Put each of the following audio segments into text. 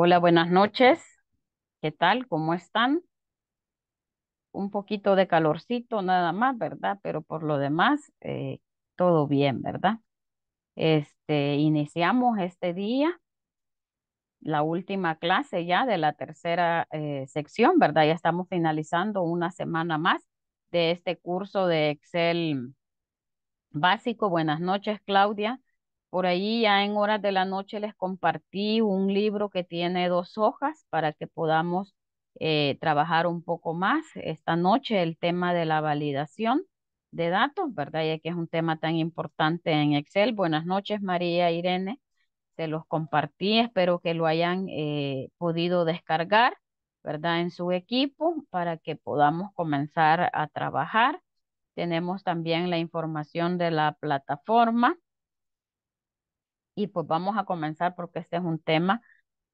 Hola, buenas noches. ¿Qué tal? ¿Cómo están? Un poquito de calorcito nada más, ¿verdad? Pero por lo demás, eh, todo bien, ¿verdad? Este, iniciamos este día la última clase ya de la tercera eh, sección, ¿verdad? Ya estamos finalizando una semana más de este curso de Excel básico. Buenas noches, Claudia. Por ahí ya en horas de la noche les compartí un libro que tiene dos hojas para que podamos eh, trabajar un poco más esta noche el tema de la validación de datos, ¿verdad? Ya que es un tema tan importante en Excel. Buenas noches, María Irene. Se los compartí, espero que lo hayan eh, podido descargar, ¿verdad? En su equipo para que podamos comenzar a trabajar. Tenemos también la información de la plataforma y pues vamos a comenzar porque este es un tema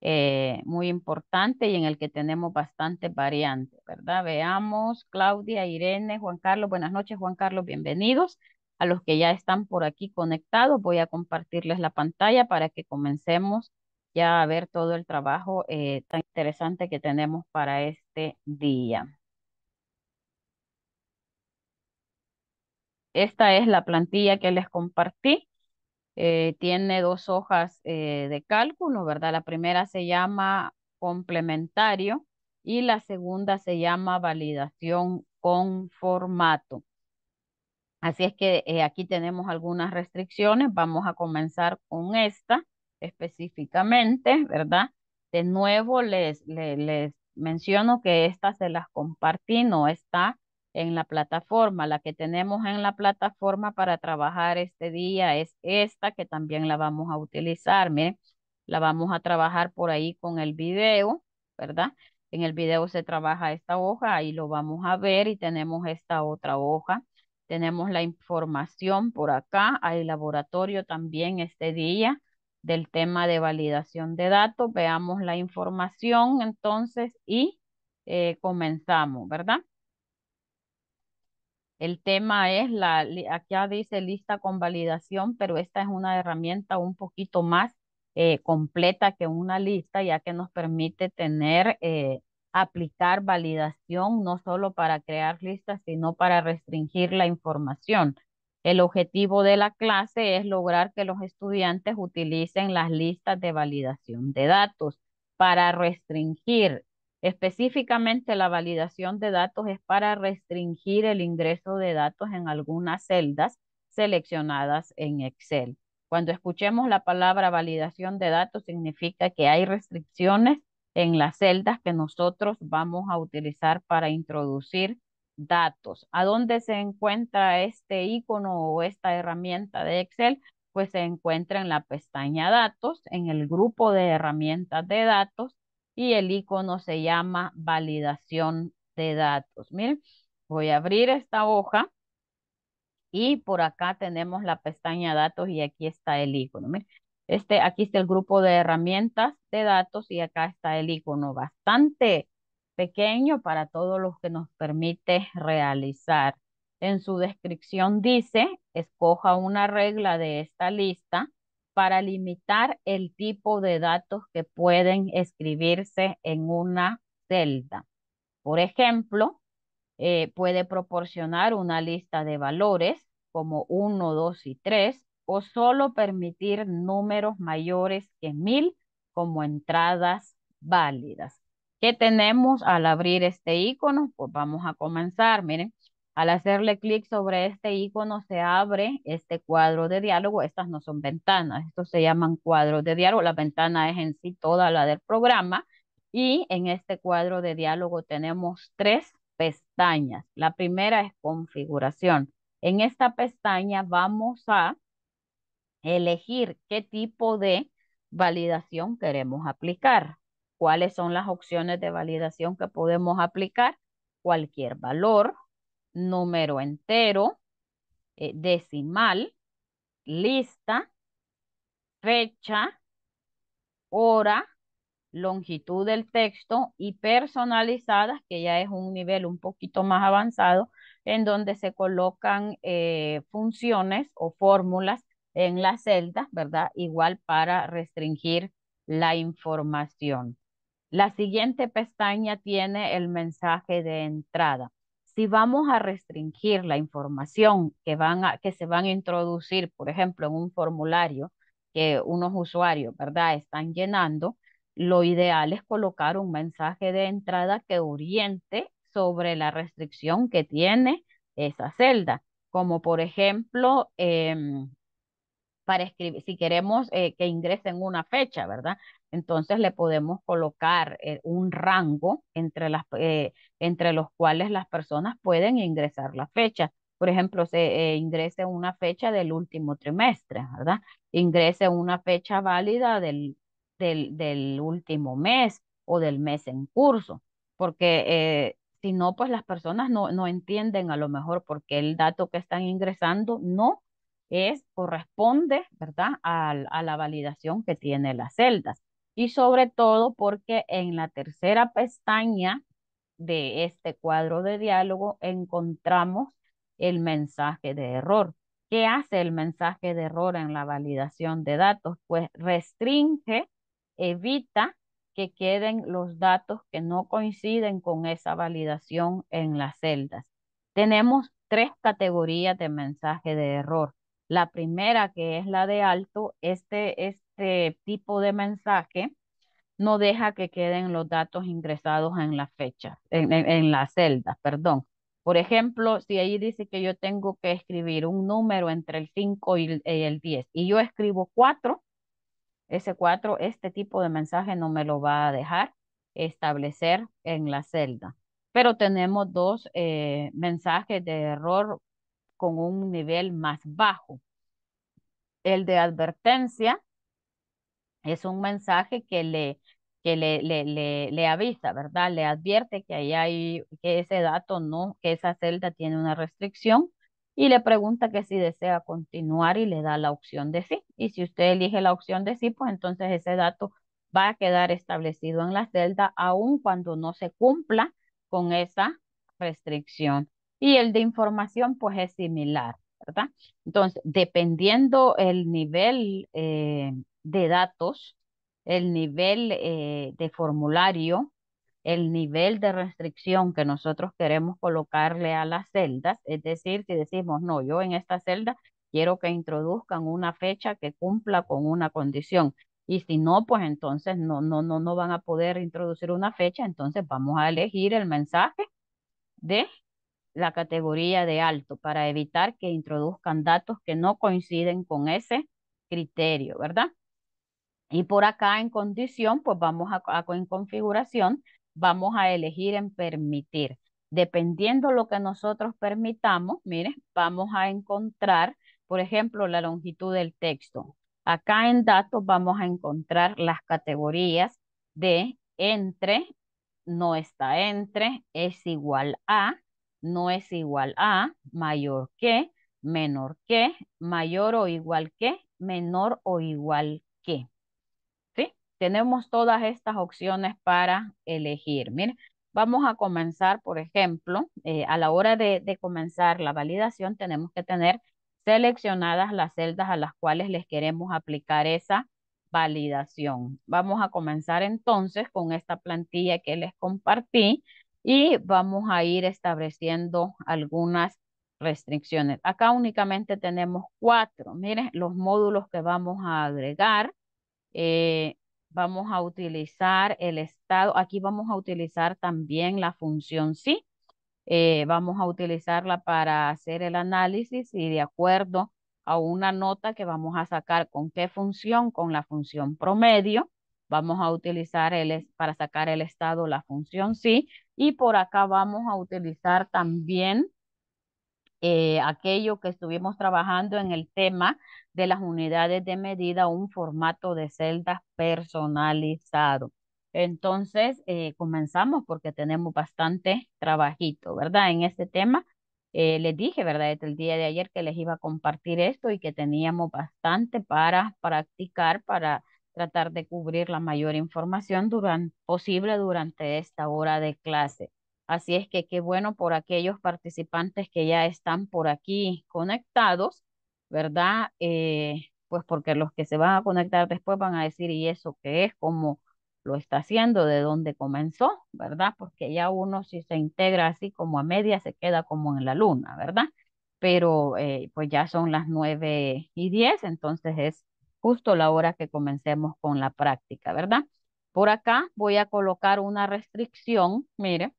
eh, muy importante y en el que tenemos bastantes variantes, ¿verdad? Veamos, Claudia, Irene, Juan Carlos, buenas noches, Juan Carlos, bienvenidos. A los que ya están por aquí conectados, voy a compartirles la pantalla para que comencemos ya a ver todo el trabajo eh, tan interesante que tenemos para este día. Esta es la plantilla que les compartí. Eh, tiene dos hojas eh, de cálculo, ¿verdad? La primera se llama complementario y la segunda se llama validación con formato. Así es que eh, aquí tenemos algunas restricciones. Vamos a comenzar con esta específicamente, ¿verdad? De nuevo les, les, menciono que esta se las compartí, no está en la plataforma. La que tenemos en la plataforma para trabajar este día es esta, que también la vamos a utilizar. Miren, la vamos a trabajar por ahí con el video, ¿verdad? En el video se trabaja esta hoja, ahí lo vamos a ver y tenemos esta otra hoja. Tenemos la información por acá, hay laboratorio también este día del tema de validación de datos. Veamos la información entonces y eh, comenzamos, ¿verdad? El tema es la, aquí dice lista con validación, pero esta es una herramienta un poquito más eh, completa que una lista, ya que nos permite tener, eh, aplicar validación no solo para crear listas, sino para restringir la información. El objetivo de la clase es lograr que los estudiantes utilicen las listas de validación de datos para restringir Específicamente la validación de datos es para restringir el ingreso de datos en algunas celdas seleccionadas en Excel. Cuando escuchemos la palabra validación de datos significa que hay restricciones en las celdas que nosotros vamos a utilizar para introducir datos. ¿A dónde se encuentra este icono o esta herramienta de Excel? Pues se encuentra en la pestaña datos, en el grupo de herramientas de datos y el icono se llama validación de datos. Miren, voy a abrir esta hoja y por acá tenemos la pestaña datos y aquí está el icono. este, aquí está el grupo de herramientas de datos y acá está el icono bastante pequeño para todos los que nos permite realizar. En su descripción dice, escoja una regla de esta lista para limitar el tipo de datos que pueden escribirse en una celda. Por ejemplo, eh, puede proporcionar una lista de valores como 1, 2 y 3 o solo permitir números mayores que 1000 como entradas válidas. ¿Qué tenemos al abrir este icono? Pues vamos a comenzar, miren. Al hacerle clic sobre este icono se abre este cuadro de diálogo. Estas no son ventanas, estos se llaman cuadros de diálogo. La ventana es en sí toda la del programa. Y en este cuadro de diálogo tenemos tres pestañas. La primera es configuración. En esta pestaña vamos a elegir qué tipo de validación queremos aplicar. ¿Cuáles son las opciones de validación que podemos aplicar? Cualquier valor, número entero, eh, decimal, lista, fecha, hora, longitud del texto y personalizadas, que ya es un nivel un poquito más avanzado, en donde se colocan eh, funciones o fórmulas en la celda, ¿verdad? Igual para restringir la información. La siguiente pestaña tiene el mensaje de entrada si vamos a restringir la información que, van que se van a introducir, por ejemplo, en un formulario que unos usuarios, ¿verdad?, están llenando, lo ideal es colocar un mensaje de entrada que oriente sobre la restricción que tiene esa celda, como por ejemplo, em, para escribir, si queremos eh, que ingresen una fecha, ¿verdad? Entonces le podemos colocar eh, un rango entre, las, eh, entre los cuales las personas pueden ingresar la fecha. Por ejemplo, se eh, ingrese una fecha del último trimestre, ¿verdad? Ingrese una fecha válida del, del, último mes o del mes en curso, porque si no, pues las personas no, entienden a lo mejor porque el dato que están ingresando no es, corresponde, ¿verdad?, a, a la validación que tiene las celdas y sobre todo porque en la tercera pestaña de este cuadro de diálogo encontramos el mensaje de error. ¿Qué hace el mensaje de error en la validación de datos? Pues restringe, evita que queden los datos que no coinciden con esa validación en las celdas. Tenemos tres categorías de mensaje de error. La primera, que es la de alto, este, es este tipo de mensaje no deja que queden los datos ingresados en la fecha, en, la celda, perdón. Por ejemplo, si ahí dice que yo tengo que escribir un número entre el 5 y el 10 y yo escribo 4, ese 4, este tipo de mensaje no me lo va a dejar establecer en la celda. Pero tenemos dos eh, mensajes de error con un nivel más bajo. El de advertencia, es un mensaje que le, que le, le, avisa, ¿verdad? Le advierte que ahí hay, que ese dato no, que esa celda tiene una restricción y le pregunta que si desea continuar y le da la opción de sí. Y si usted elige la opción de sí, pues entonces ese dato va a quedar establecido en la celda aun cuando no se cumpla con esa restricción. Y el de información pues es similar, ¿verdad? Entonces, dependiendo el nivel eh, de datos, el nivel eh, de formulario, el nivel de restricción que nosotros queremos colocarle a las celdas, es decir, si decimos, no, yo en esta celda quiero que introduzcan una fecha que cumpla con una condición. Y si no, pues entonces no, no, no van a poder introducir una fecha, entonces vamos a elegir el mensaje de la categoría de alto para evitar que introduzcan datos que no coinciden con ese criterio, ¿verdad? Y por acá en condición, pues vamos a, en configuración, vamos a elegir en permitir. Dependiendo lo que nosotros permitamos, miren, vamos a encontrar, por ejemplo, la longitud del texto. Acá en datos vamos a encontrar las categorías de entre, no está entre, es igual a, no es igual a, mayor que, menor que, mayor o igual que, menor o igual que. Tenemos todas estas opciones para elegir. Miren, vamos a comenzar, por ejemplo, eh, a la hora de, comenzar la validación, tenemos que tener seleccionadas las celdas a las cuales les queremos aplicar esa validación. Vamos a comenzar entonces con esta plantilla que les compartí y vamos a ir estableciendo algunas restricciones. Acá únicamente tenemos cuatro. Miren los módulos que vamos a agregar. Eh, vamos a utilizar el estado, aquí vamos a utilizar también la función sí, eh, vamos a utilizarla para hacer el análisis y de acuerdo a una nota que vamos a sacar con qué función, con la función promedio, vamos a utilizar para sacar el estado la función sí, y por acá vamos a utilizar también eh, aquello que estuvimos trabajando en el tema de las unidades de medida, un formato de celdas personalizado. Entonces, eh, comenzamos porque tenemos bastante trabajito, ¿verdad? En este tema, eh, les dije, ¿verdad? El día de ayer que les iba a compartir esto y que teníamos bastante para practicar, para tratar de cubrir la mayor información posible durante esta hora de clase. Así es que qué bueno por aquellos participantes que ya están por aquí conectados, ¿verdad? Eh, pues porque los que se van a conectar después van a decir, ¿y eso qué es? ¿Cómo lo está haciendo? ¿De dónde comenzó? ¿Verdad? Porque ya uno si se integra así como a media se queda como en la luna, ¿verdad? Pero eh, pues ya son las nueve y diez, entonces es justo la hora que comencemos con la práctica, ¿verdad? Por acá voy a colocar una restricción, mire,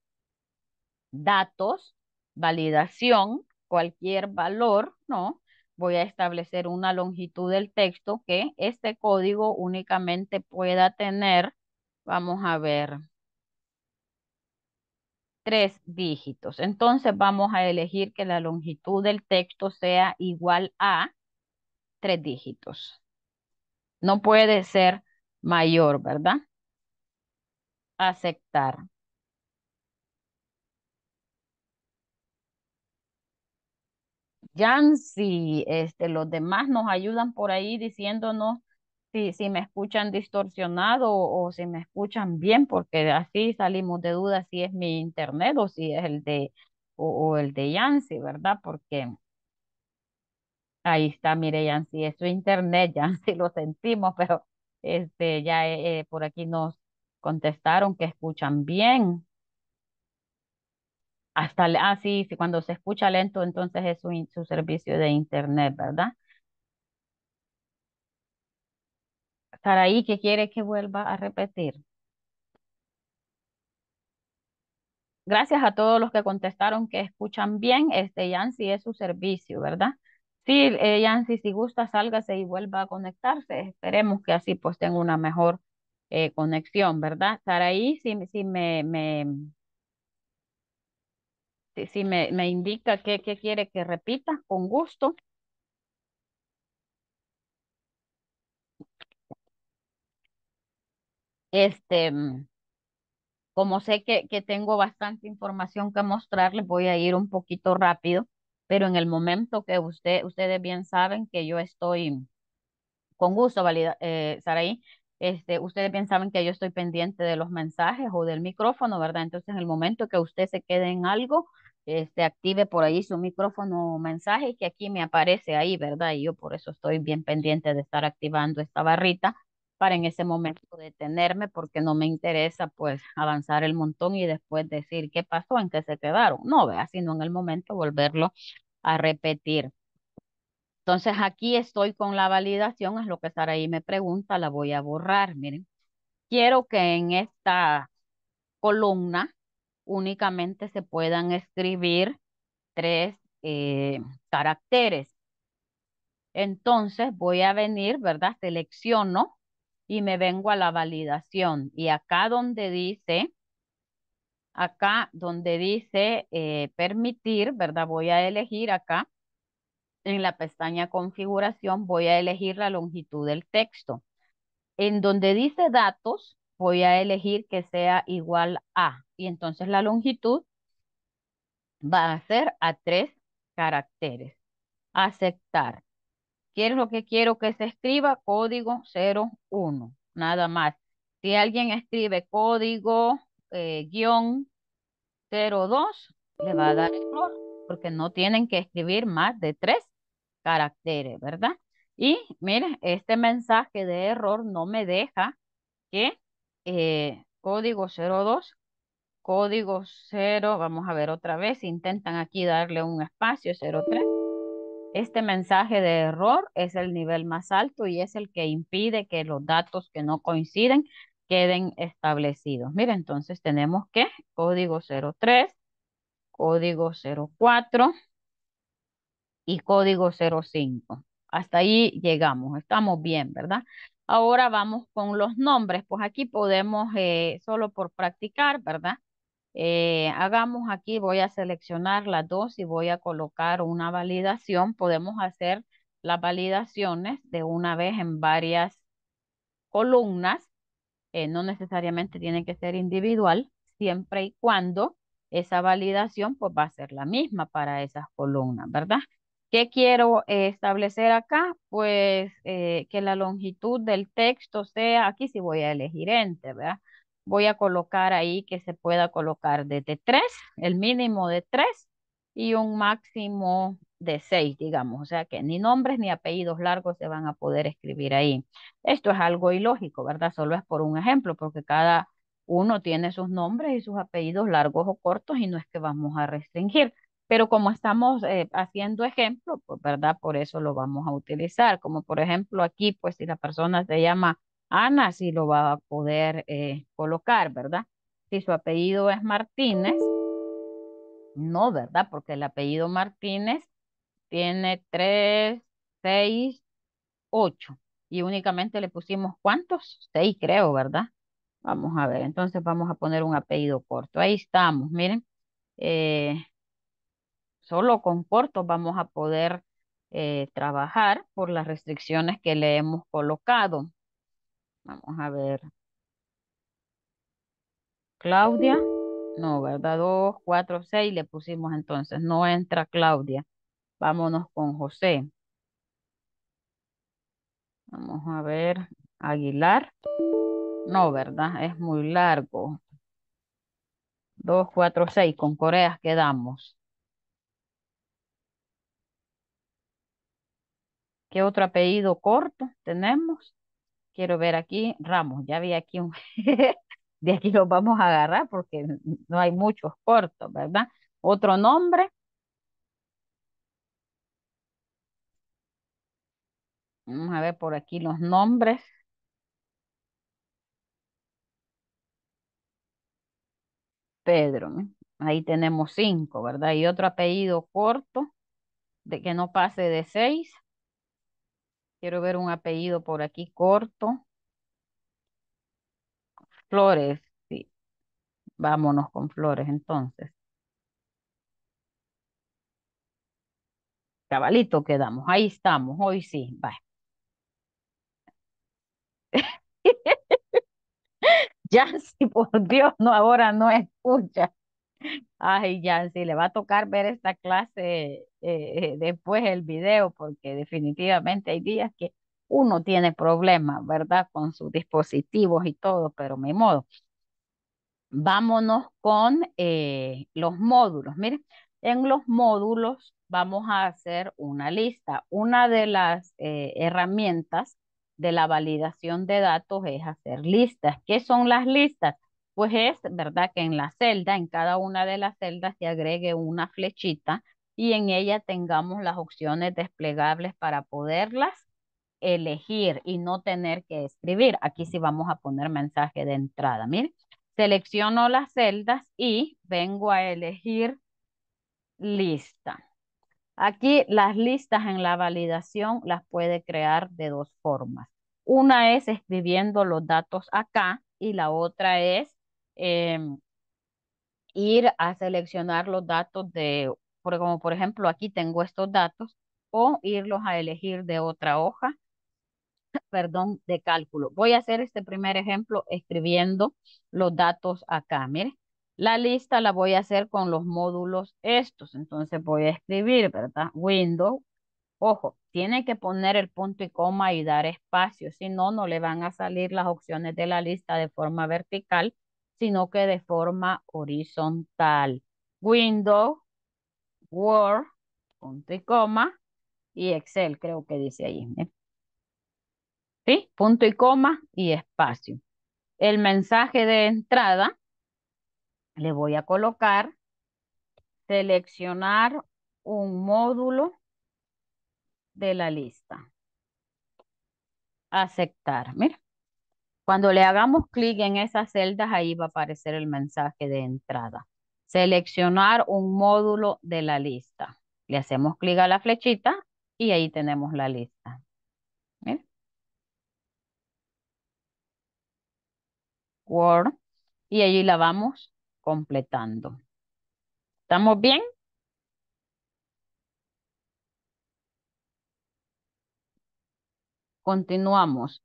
datos, validación, cualquier valor, ¿no? Voy a establecer una longitud del texto que este código únicamente pueda tener, vamos a ver, tres dígitos. Entonces vamos a elegir que la longitud del texto sea igual a tres dígitos. No puede ser mayor, ¿verdad? Aceptar. Yancy, este, los demás nos ayudan por ahí diciéndonos si, si me escuchan distorsionado o, si me escuchan bien, porque así salimos de duda si es mi internet o si es el de, o, el de Yancy, ¿verdad? Porque ahí está, mire Yancy, es su internet, Yancy, lo sentimos, pero este, ya eh, eh, por aquí nos contestaron que escuchan bien. Hasta, ah, sí, cuando se escucha lento, entonces es su, servicio de internet, ¿verdad? Saraí, ¿qué quiere que vuelva a repetir? Gracias a todos los que contestaron que escuchan bien. Este Yancy es su servicio, ¿verdad? Sí, Yancy, eh, si gusta, sálgase y vuelva a conectarse. Esperemos que así pues tenga una mejor eh, conexión, ¿verdad? Saraí, si, si me si este, me, me indica qué, qué quiere que repita, con gusto. Este, mm, como sé que, que, tengo bastante información que mostrarles, voy a ir un poquito rápido, pero en el momento que usted, ustedes bien saben que yo estoy, mm, con gusto, eh, Saraí, este, ustedes bien saben que yo estoy pendiente de los mensajes o del micrófono, ¿verdad? Entonces, en el momento que usted se quede en algo, este, active por ahí su micrófono mensaje que aquí me aparece ahí, ¿verdad? Y yo por eso estoy bien pendiente de estar activando esta barrita para en ese momento detenerme porque no me interesa pues avanzar el montón y después decir qué pasó, en qué se quedaron. No, vea, sino en el momento volverlo a repetir. Entonces aquí estoy con la validación, es lo que ahí me pregunta, la voy a borrar, miren. Quiero que en esta columna únicamente se puedan escribir tres eh, caracteres. Entonces voy a venir, ¿verdad? Selecciono y me vengo a la validación. Y acá donde dice, acá donde dice eh, permitir, ¿verdad? Voy a elegir acá, en la pestaña configuración, voy a elegir la longitud del texto. En donde dice datos, voy a elegir que sea igual a. Y entonces la longitud va a ser a tres caracteres. Aceptar. ¿Qué es lo que quiero que se escriba? Código 01, nada más. Si alguien escribe código eh, guión 02, le va a dar error, porque no tienen que escribir más de tres caracteres, ¿verdad? Y miren, este mensaje de error no me deja que eh, código 02, código 0, vamos a ver otra vez, intentan aquí darle un espacio 03. Este mensaje de error es el nivel más alto y es el que impide que los datos que no coinciden queden establecidos. Mira, entonces tenemos que código 03, código 04 y código 05. Hasta ahí llegamos, estamos bien, ¿verdad? Ahora vamos con los nombres. Pues aquí podemos, eh, solo por practicar, ¿verdad? Eh, hagamos aquí, voy a seleccionar las dos y voy a colocar una validación. Podemos hacer las validaciones de una vez en varias columnas. Eh, no necesariamente tiene que ser individual, siempre y cuando esa validación pues va a ser la misma para esas columnas, ¿verdad? ¿Qué quiero eh, establecer acá? Pues eh, que la longitud del texto sea, aquí si voy a elegir enter, ¿verdad? Voy a colocar ahí que se pueda colocar desde tres, el mínimo de tres y un máximo de seis, digamos. O sea que ni nombres ni apellidos largos se van a poder escribir ahí. Esto es algo ilógico, ¿verdad? Solo es por un ejemplo, porque cada uno tiene sus nombres y sus apellidos largos o cortos y no es que vamos a restringir. Pero como estamos eh, haciendo ejemplo, pues, ¿verdad? Por eso lo vamos a utilizar. Como por ejemplo aquí, pues si la persona se llama Ana, sí lo va a poder eh, colocar, ¿verdad? Si su apellido es Martínez, no, ¿verdad? Porque el apellido Martínez tiene 3, 6, 8. Y únicamente le pusimos cuántos? 6, creo, ¿verdad? Vamos a ver, entonces vamos a poner un apellido corto. Ahí estamos, miren. Eh, solo con cortos vamos a poder eh, trabajar por las restricciones que le hemos colocado. Vamos a ver. Claudia. No, ¿verdad? Dos, cuatro, seis le pusimos entonces. No entra Claudia. Vámonos con José. Vamos a ver. Aguilar. No, ¿verdad? Es muy largo. Dos, cuatro, seis. Con Coreas quedamos. ¿Qué otro apellido corto tenemos? Quiero ver aquí, Ramos, ya vi aquí un... de aquí lo vamos a agarrar porque no hay muchos cortos, ¿verdad? Otro nombre. Vamos a ver por aquí los nombres. Pedro, ahí tenemos cinco, ¿verdad? Y otro apellido corto, de que no pase de seis. Quiero ver un apellido por aquí corto. Flores, sí. Vámonos con Flores entonces. Cabalito quedamos, ahí estamos, hoy sí, va. Yancy, por Dios, no, ahora no escucha. Ay, Yancy, le va a tocar ver esta clase eh, eh, después el video, porque definitivamente hay días que uno tiene problemas, ¿verdad? Con sus dispositivos y todo, pero mi modo. Vámonos con eh, los módulos. Miren, en los módulos vamos a hacer una lista. Una de las herramientas de la validación de datos es hacer listas. ¿Qué son las listas? Pues es, ¿verdad? Que en la celda, en cada una de las celdas se agregue una flechita y en ella tengamos las opciones desplegables para poderlas elegir y no tener que escribir. Aquí sí vamos a poner mensaje de entrada. Miren, selecciono las celdas y vengo a elegir lista. Aquí las listas en la validación las puede crear de dos formas. Una es escribiendo los datos acá y la otra es em, ir a seleccionar los datos de porque como por ejemplo aquí tengo estos datos, o irlos a elegir de otra hoja, perdón, de cálculo. Voy a hacer este primer ejemplo escribiendo los datos acá, mire. La lista la voy a hacer con los módulos estos, entonces voy a escribir, ¿verdad? Windows, ojo, tiene que poner el punto y coma y dar espacio, si no, no le van a salir las opciones de la lista de forma vertical, sino que de forma horizontal. Windows, Word, punto y coma, y Excel, creo que dice ahí. ¿eh? ¿Sí? Punto y coma y espacio. El mensaje de entrada le voy a colocar seleccionar un módulo de la lista. Aceptar. Mira, cuando le hagamos clic en esas celdas, ahí va a aparecer el mensaje de entrada. Seleccionar un módulo de la lista. Le hacemos clic a la flechita y ahí tenemos la lista. Word. Y allí la vamos completando. ¿Estamos bien? Continuamos.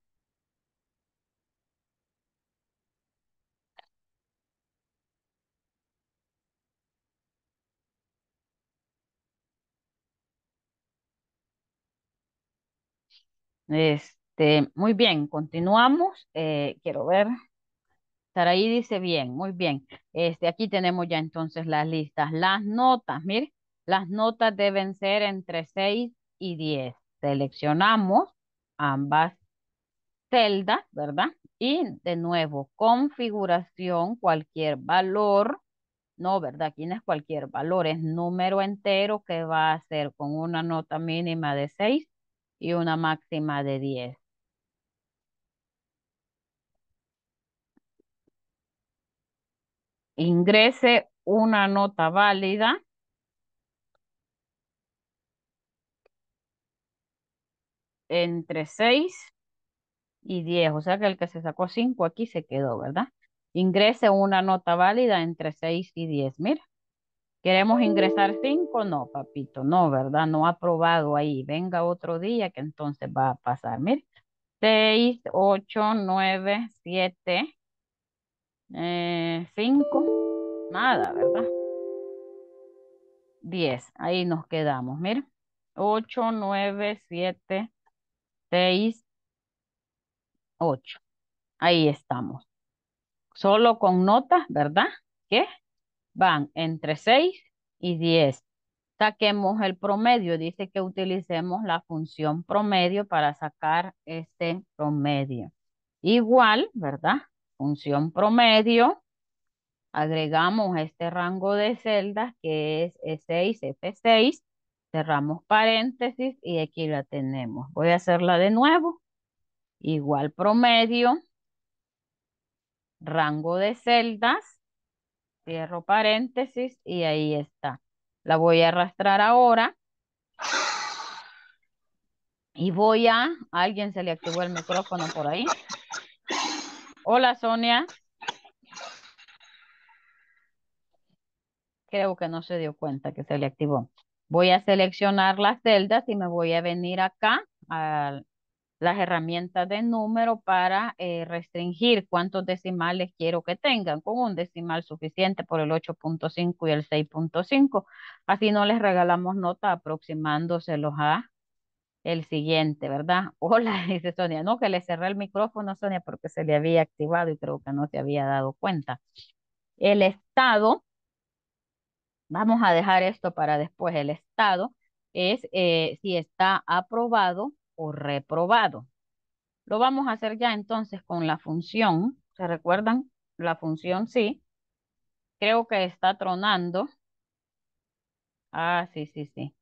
Este, muy bien, continuamos. Eh, quiero ver. ahí dice bien, muy bien. Este, aquí tenemos ya entonces las listas. Las notas, mire, las notas deben ser entre 6 y 10. Seleccionamos ambas celdas, ¿verdad? Y de nuevo, configuración, cualquier valor. No, ¿verdad? Aquí no es cualquier valor, es número entero que va a ser con una nota mínima de 6 y una máxima de 10. Ingrese una nota válida. entre 6 y 10, o sea que el que se sacó 5 aquí se quedó, ¿verdad? Ingrese una nota válida entre 6 y 10, mira. ¿Queremos ingresar 5? Mm. No, papito, no, ¿verdad? No ha aprobado ahí. Venga otro día que entonces va a pasar, ¿mir? 6, 8, 9, 7, 5. Nada, ¿verdad? 10. Ahí nos quedamos, miren. 8, 9, 7, 6, 8. Ahí estamos. Solo con notas, ¿verdad? ¿Qué? van entre 6 y 10. Saquemos el promedio. Dice que utilicemos la función promedio para sacar este promedio. Igual, ¿verdad? Función promedio. Agregamos este rango de celdas que es E6, F6. Cerramos paréntesis y aquí la tenemos. Voy a hacerla de nuevo. Igual promedio. Rango de celdas cierro paréntesis y ahí está. La voy a arrastrar ahora. Y voy a... ¿Alguien se le activó el micrófono por ahí? Hola, Sonia. Creo que no se dio cuenta que se le activó. Voy a seleccionar las celdas y me voy a venir acá al, las herramientas de número para eh, restringir cuántos decimales quiero que tengan, con un decimal suficiente por el 8.5 y el 6.5. Así no les regalamos nota aproximándoselos a el siguiente, ¿verdad? Hola, dice Sonia. No, que le cerré el micrófono, Sonia, porque se le había activado y creo que no se había dado cuenta. El estado, vamos a dejar esto para después, el estado es eh, si está aprobado reprobado. Lo vamos a hacer ya entonces con la función. ¿Se recuerdan? La función sí. Creo que está tronando. Ah, sí, sí, sí.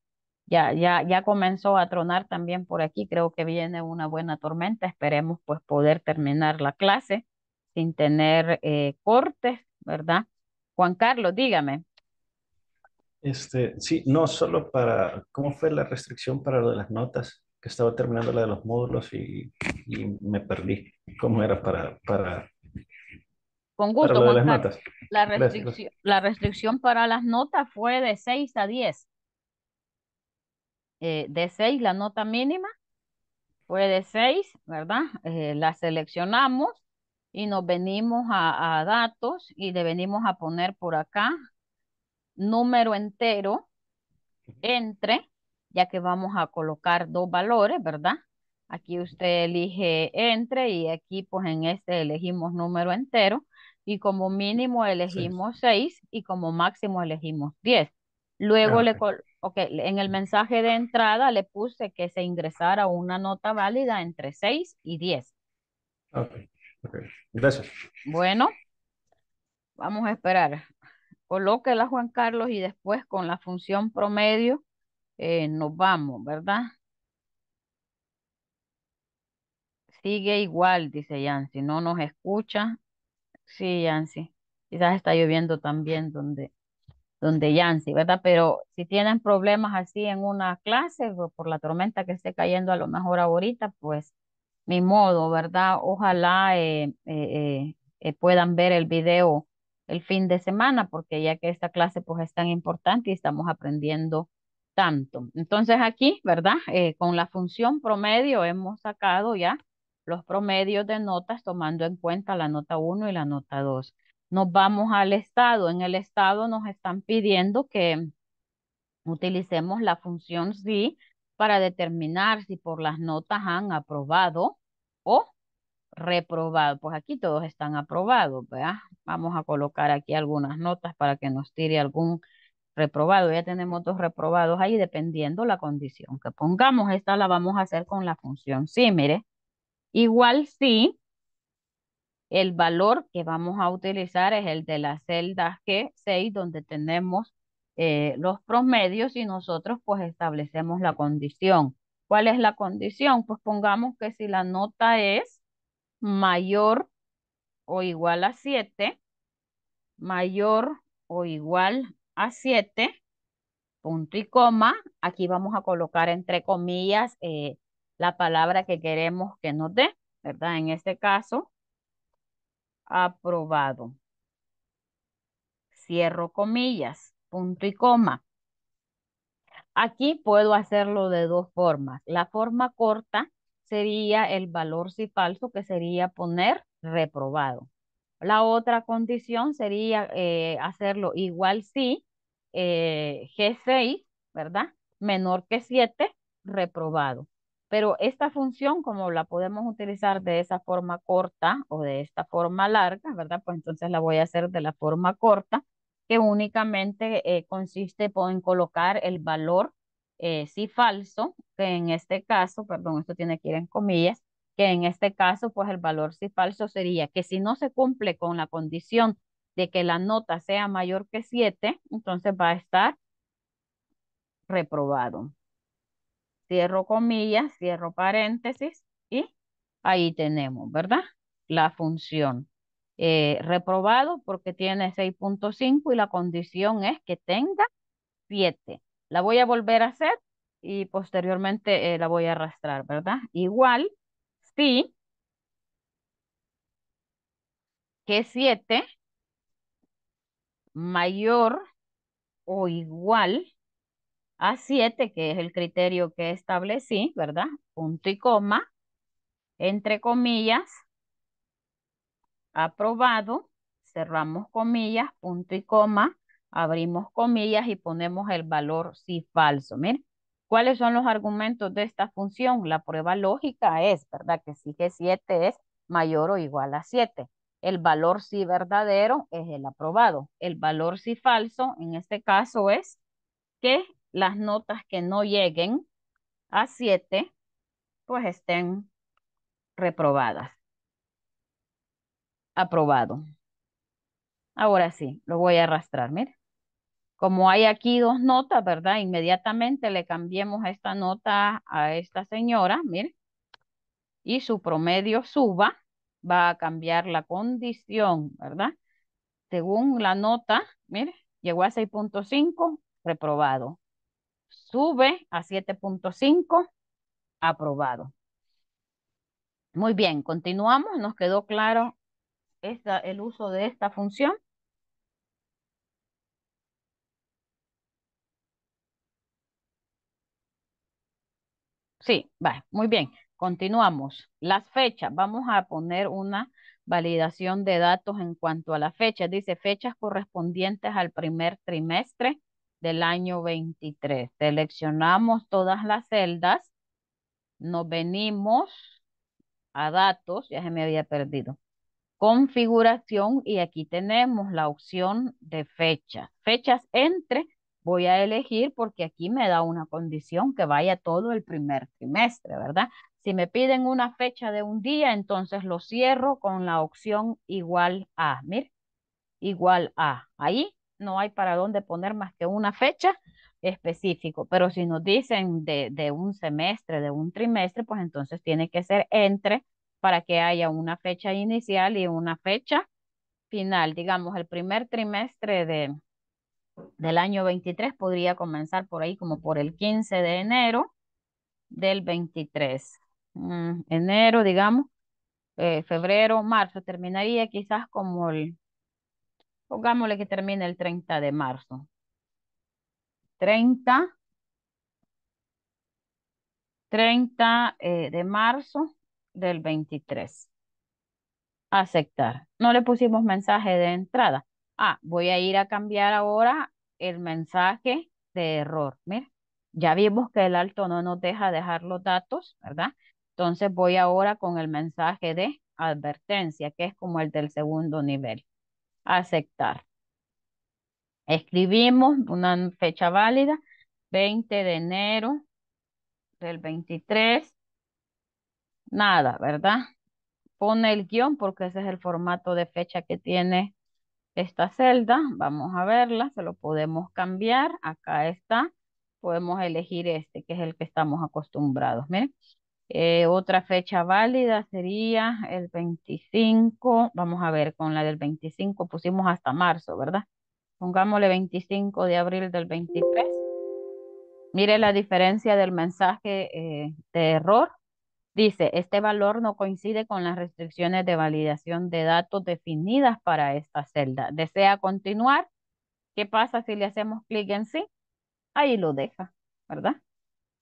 Ya, ya, ya comenzó a tronar también por aquí. Creo que viene una buena tormenta. Esperemos pues poder terminar la clase sin tener eh, cortes, ¿verdad? Juan Carlos, dígame. Este, sí, no solo para, ¿cómo fue la restricción para lo de las notas? estaba terminando la de los módulos y, me perdí cómo era para... para Con gusto, La, restricción, la restricción para las notas fue de 6 a 10. Eh, de 6 la nota mínima fue de 6, ¿verdad? Eh, la seleccionamos y nos venimos a, a datos y le venimos a poner por acá número entero entre ya que vamos a colocar dos valores, ¿verdad? Aquí usted elige entre y aquí pues en este elegimos número entero y como mínimo elegimos 6 y como máximo elegimos 10. Luego le okay, en el mensaje de entrada le puse que se ingresara una nota válida entre 6 y 10. Ok, gracias. Bueno, vamos a esperar. Colóquela Juan Carlos y después con la función promedio eh, nos vamos, ¿verdad? Sigue igual, dice Yancy, no nos escucha. Sí, Yancy, quizás está lloviendo también donde, donde Yancy, ¿verdad? Pero si tienen problemas así en una clase por la tormenta que esté cayendo a lo mejor ahorita, pues mi modo, ¿verdad? Ojalá eh, eh, puedan ver el video el fin de semana, porque ya que esta clase pues es tan importante y estamos aprendiendo tanto. Entonces aquí, ¿verdad? Eh, con la función promedio hemos sacado ya los promedios de notas tomando en cuenta la nota 1 y la nota 2. Nos vamos al estado. En el estado nos están pidiendo que utilicemos la función si para determinar si por las notas han aprobado o reprobado. Pues aquí todos están aprobados, ¿verdad? Vamos a colocar aquí algunas notas para que nos tire algún reprobado. Ya tenemos dos reprobados ahí dependiendo la condición que pongamos. Esta la vamos a hacer con la función sí, mire. Igual si el valor que vamos a utilizar es el de la celdas G6 donde tenemos eh, los promedios y nosotros pues establecemos la condición. ¿Cuál es la condición? Pues pongamos que si la nota es mayor o igual a 7, mayor o igual a 7, punto y coma. Aquí vamos a colocar entre comillas eh, la palabra que queremos que nos dé, ¿verdad? En este caso, aprobado. Cierro comillas, punto y coma. Aquí puedo hacerlo de dos formas. La forma corta sería el valor si falso, que sería poner reprobado. La otra condición sería eh, hacerlo igual si, eh, G6, ¿verdad? Menor que 7, reprobado. Pero esta función, como la podemos utilizar de esa forma corta o de esta forma larga, ¿verdad? Pues entonces la voy a hacer de la forma corta, que únicamente eh, consiste en colocar el valor eh, si falso, que en este caso, perdón, esto tiene que ir en comillas, que en este caso, pues el valor si falso sería que si no se cumple con la condición de que la nota sea mayor que 7, entonces va a estar reprobado. Cierro comillas, cierro paréntesis y ahí tenemos, ¿verdad? La función. Eh, reprobado porque tiene 6.5 y la condición es que tenga 7. La voy a volver a hacer y posteriormente eh, la voy a arrastrar, ¿verdad? Igual, si que 7 mayor o igual a 7, que es el criterio que establecí, ¿verdad? Punto y coma, entre comillas, aprobado, cerramos comillas, punto y coma, abrimos comillas y ponemos el valor si falso. Miren, ¿cuáles son los argumentos de esta función? La prueba lógica es, ¿verdad? Que sí que 7 es mayor o igual a 7. El valor sí verdadero es el aprobado. El valor sí falso, en este caso, es que las notas que no lleguen a 7, pues estén reprobadas. Aprobado. Ahora sí, lo voy a arrastrar, mire. Como hay aquí dos notas, ¿verdad? Inmediatamente le cambiemos esta nota a esta señora, mire. Y su promedio suba va a cambiar la condición, ¿verdad? Según la nota, mire, llegó a 6.5, reprobado. Sube a 7.5, aprobado. Muy bien, continuamos. Nos quedó claro esta, el uso de esta función. Sí, va, muy bien. Continuamos. Las fechas. Vamos a poner una validación de datos en cuanto a la fecha, Dice fechas correspondientes al primer trimestre del año 23. Seleccionamos todas las celdas. Nos venimos a datos. Ya se me había perdido. Configuración y aquí tenemos la opción de fechas. Fechas entre voy a elegir porque aquí me da una condición que vaya todo el primer trimestre, ¿verdad? Si me piden una fecha de un día, entonces lo cierro con la opción igual a. Mire, igual a. Ahí no hay para dónde poner más que una fecha específico, pero si nos dicen de, un semestre, de un trimestre, pues entonces tiene que ser entre para que haya una fecha inicial y una fecha final. Digamos, el primer trimestre de, del año 23 podría comenzar por ahí como por el 15 de enero del 23. Mm, enero, digamos, eh, febrero, marzo, terminaría quizás como el, pongámosle que termine el 30 de marzo. 30, 30 eh, de marzo del 23. Aceptar. No le pusimos mensaje de entrada. Ah, voy a ir a cambiar ahora el mensaje de error. Mira, ya vimos que el alto no nos deja dejar los datos, ¿verdad? Entonces voy ahora con el mensaje de advertencia, que es como el del segundo nivel. Aceptar. Escribimos una fecha válida, 20 de enero del 23. Nada, ¿verdad? Pone el guión porque ese es el formato de fecha que tiene esta celda. Vamos a verla, se lo podemos cambiar. Acá está. Podemos elegir este, que es el que estamos acostumbrados. Miren, eh, otra fecha válida sería el 25, vamos a ver, con la del 25 pusimos hasta marzo, ¿verdad? Pongámosle 25 de abril del 23. Mire la diferencia del mensaje eh, de error. Dice, este valor no coincide con las restricciones de validación de datos definidas para esta celda. ¿Desea continuar? ¿Qué pasa si le hacemos clic en sí? Ahí lo deja, ¿verdad?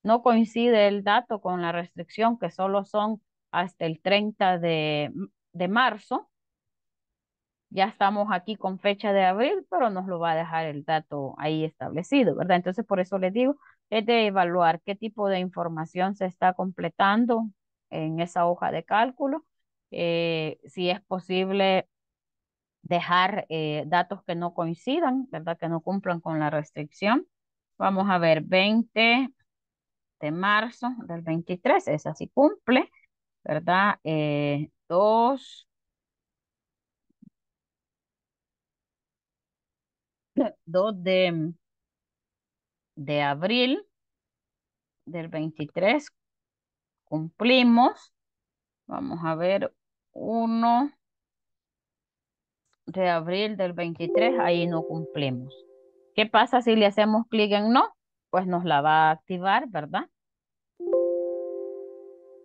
No coincide el dato con la restricción que solo son hasta el 30 de, marzo. Ya estamos aquí con fecha de abril, pero nos lo va a dejar el dato ahí establecido, ¿verdad? Entonces, por eso les digo, es de evaluar qué tipo de información se está completando en esa hoja de cálculo, eh, si es posible dejar eh, datos que no coincidan, ¿verdad? Que no cumplan con la restricción. Vamos a ver, 20, de marzo del 23, esa sí cumple, ¿verdad? Eh, dos, dos de, de abril del 23 cumplimos. Vamos a ver, uno de abril del 23, ahí no cumplimos. ¿Qué pasa si le hacemos clic en no? pues nos la va a activar, ¿verdad?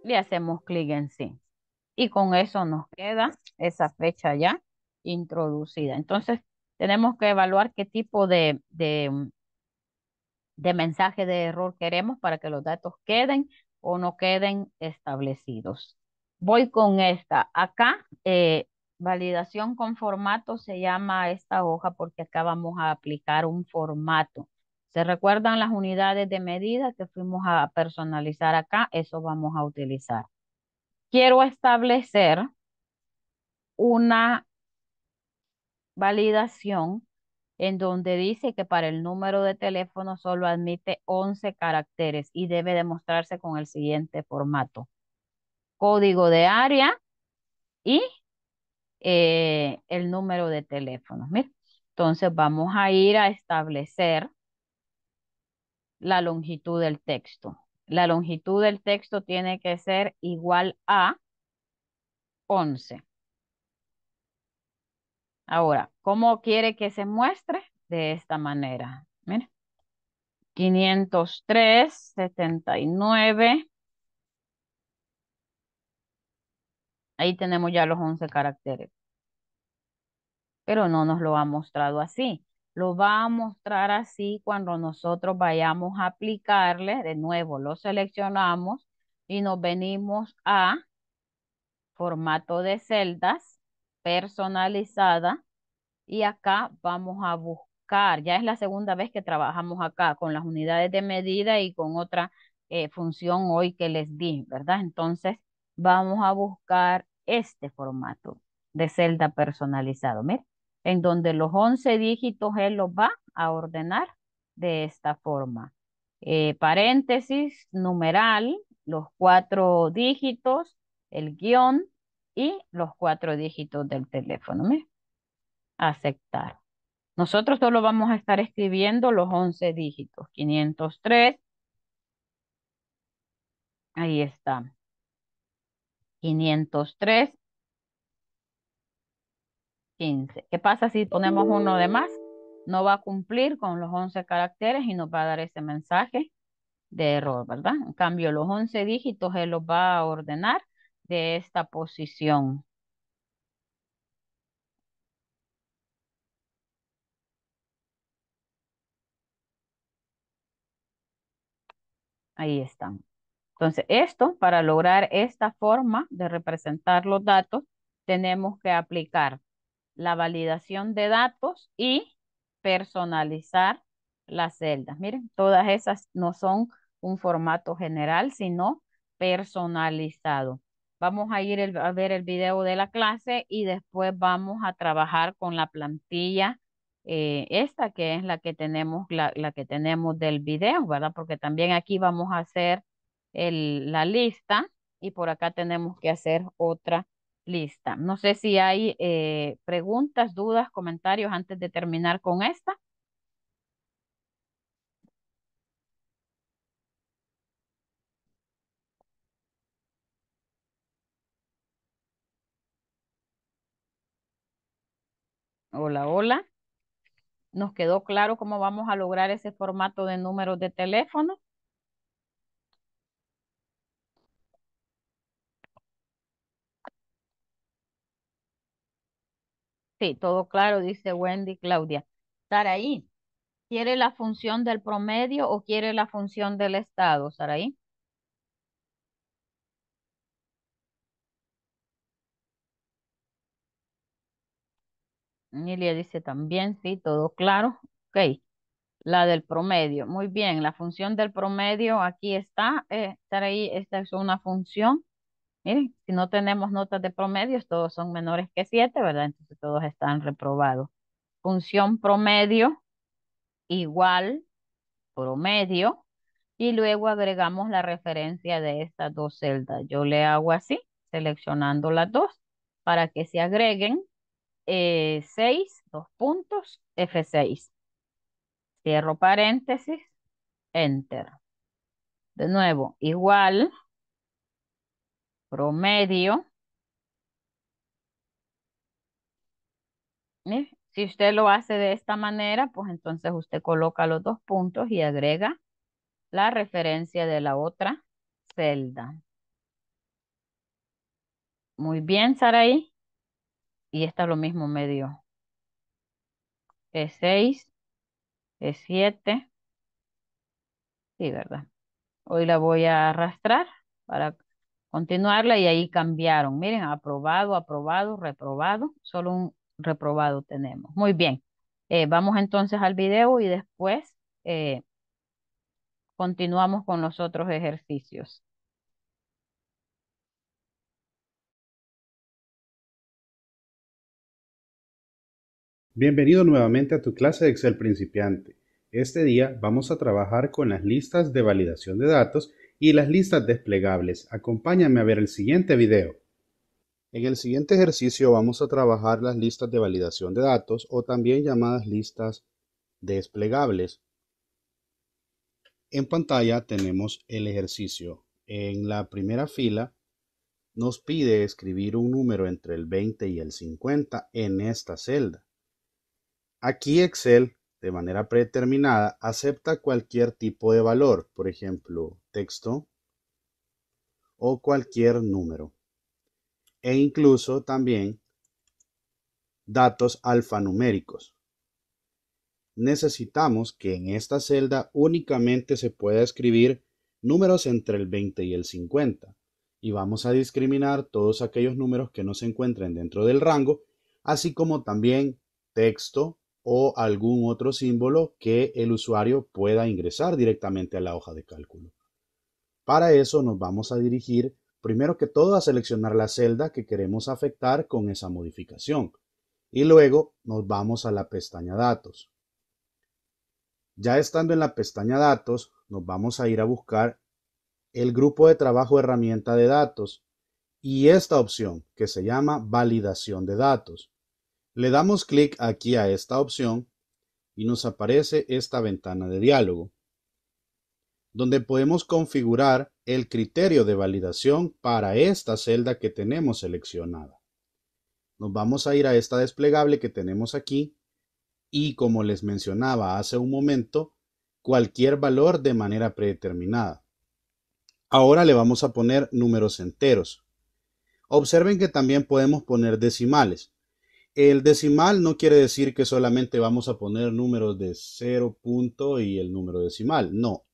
Le hacemos clic en sí. Y con eso nos queda esa fecha ya introducida. Entonces, tenemos que evaluar qué tipo de, de, mensaje de error queremos para que los datos queden o no queden establecidos. Voy con esta. Acá, eh, validación con formato se llama esta hoja porque acá vamos a aplicar un formato. ¿Se recuerdan las unidades de medida que fuimos a personalizar acá? Eso vamos a utilizar. Quiero establecer una validación en donde dice que para el número de teléfono solo admite 11 caracteres y debe demostrarse con el siguiente formato. Código de área y eh, el número de teléfono. entonces vamos a ir a establecer la longitud del texto. La longitud del texto tiene que ser igual a 11. Ahora, ¿cómo quiere que se muestre? De esta manera. Miren. 503, 79. Ahí tenemos ya los 11 caracteres. Pero no nos lo ha mostrado así. Lo va a mostrar así cuando nosotros vayamos a aplicarle. De nuevo, lo seleccionamos y nos venimos a formato de celdas personalizada y acá vamos a buscar. Ya es la segunda vez que trabajamos acá con las unidades de medida y con otra eh, función hoy que les di, ¿verdad? Entonces vamos a buscar este formato de celda personalizado. miren en donde los 11 dígitos él los va a ordenar de esta forma. Eh, paréntesis, numeral, los cuatro dígitos, el guión y los cuatro dígitos del teléfono. Aceptar. Nosotros solo vamos a estar escribiendo los 11 dígitos. 503. Ahí está. 503 ¿Qué pasa si ponemos uno de más? No va a cumplir con los 11 caracteres y nos va a dar ese mensaje de error, ¿verdad? En cambio, los 11 dígitos él los va a ordenar de esta posición. Ahí están. Entonces, esto, para lograr esta forma de representar los datos, tenemos que aplicar la validación de datos y personalizar las celdas. Miren, todas esas no son un formato general, sino personalizado. Vamos a ir a ver el video de la clase y después vamos a trabajar con la plantilla, eh, esta que es la que tenemos, la, que tenemos del video, ¿verdad? Porque también aquí vamos a hacer el, la lista y por acá tenemos que hacer otra Lista. No sé si hay eh, preguntas, dudas, comentarios antes de terminar con esta. Hola, hola. ¿Nos quedó claro cómo vamos a lograr ese formato de números de teléfono? Sí, todo claro, dice Wendy Claudia. Saraí, ¿quiere la función del promedio o quiere la función del estado, Saraí? Nilia dice también, sí, todo claro. Ok, la del promedio. Muy bien, la función del promedio aquí está. Eh, Saraí, esta es una función Miren, si no tenemos notas de promedios, todos son menores que 7, ¿verdad? Entonces todos están reprobados. Función promedio igual promedio y luego agregamos la referencia de estas dos celdas. Yo le hago así, seleccionando las dos para que se agreguen 6, eh, dos puntos, F6. Cierro paréntesis, enter. De nuevo, igual promedio. Si usted lo hace de esta manera, pues entonces usted coloca los dos puntos y agrega la referencia de la otra celda. Muy bien, Saraí. Y está lo mismo medio Es 6, es 7. Sí, ¿verdad? Hoy la voy a arrastrar para continuarla y ahí cambiaron. Miren, aprobado, aprobado, reprobado. Solo un reprobado tenemos. Muy bien. Eh, vamos entonces al video y después eh, continuamos con los otros ejercicios. Bienvenido nuevamente a tu clase de Excel principiante. Este día vamos a trabajar con las listas de validación de datos y las listas desplegables. Acompáñame a ver el siguiente video. En el siguiente ejercicio vamos a trabajar las listas de validación de datos o también llamadas listas desplegables. En pantalla tenemos el ejercicio. En la primera fila nos pide escribir un número entre el 20 y el 50 en esta celda. Aquí Excel, de manera predeterminada, acepta cualquier tipo de valor, por ejemplo, texto o cualquier número. E incluso también datos alfanuméricos. Necesitamos que en esta celda únicamente se pueda escribir números entre el 20 y el 50 y vamos a discriminar todos aquellos números que no se encuentren dentro del rango, así como también texto o algún otro símbolo que el usuario pueda ingresar directamente a la hoja de cálculo. Para eso nos vamos a dirigir primero que todo a seleccionar la celda que queremos afectar con esa modificación y luego nos vamos a la pestaña datos. Ya estando en la pestaña datos nos vamos a ir a buscar el grupo de trabajo herramienta de datos y esta opción que se llama validación de datos. Le damos clic aquí a esta opción y nos aparece esta ventana de diálogo donde podemos configurar el criterio de validación para esta celda que tenemos seleccionada. Nos vamos a ir a esta desplegable que tenemos aquí y como les mencionaba hace un momento, cualquier valor de manera predeterminada. Ahora le vamos a poner números enteros. Observen que también podemos poner decimales. El decimal no quiere decir que solamente vamos a poner números de 0 punto y el número decimal. No,